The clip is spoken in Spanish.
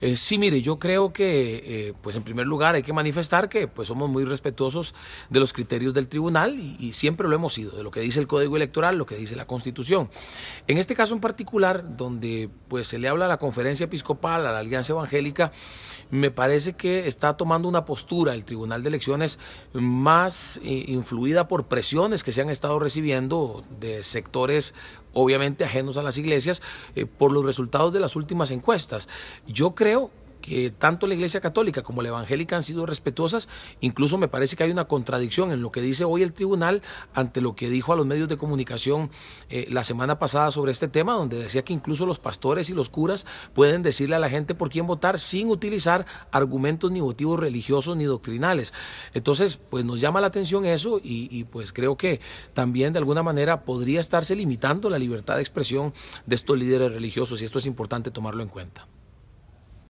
Eh, sí, mire, yo creo que, eh, pues en primer lugar, hay que manifestar que pues somos muy respetuosos de los criterios del tribunal y, siempre lo hemos sido, de lo que dice el Código Electoral, lo que dice la Constitución. En este caso en particular, donde pues se le habla a la Conferencia Episcopal, a la Alianza Evangélica, me parece que está tomando una postura el Tribunal de Elecciones más eh, influida por presiones que se han estado recibiendo de sectores obviamente ajenos a las iglesias, eh, por los resultados de las últimas encuestas. Yo creo que tanto la Iglesia Católica como la Evangélica han sido respetuosas. Incluso me parece que hay una contradicción en lo que dice hoy el tribunal ante lo que dijo a los medios de comunicación eh, la semana pasada sobre este tema, donde decía que incluso los pastores y los curas pueden decirle a la gente por quién votar sin utilizar argumentos ni motivos religiosos ni doctrinales. Entonces, pues nos llama la atención eso y pues creo que también de alguna manera podría estarse limitando la libertad de expresión de estos líderes religiosos y esto es importante tomarlo en cuenta.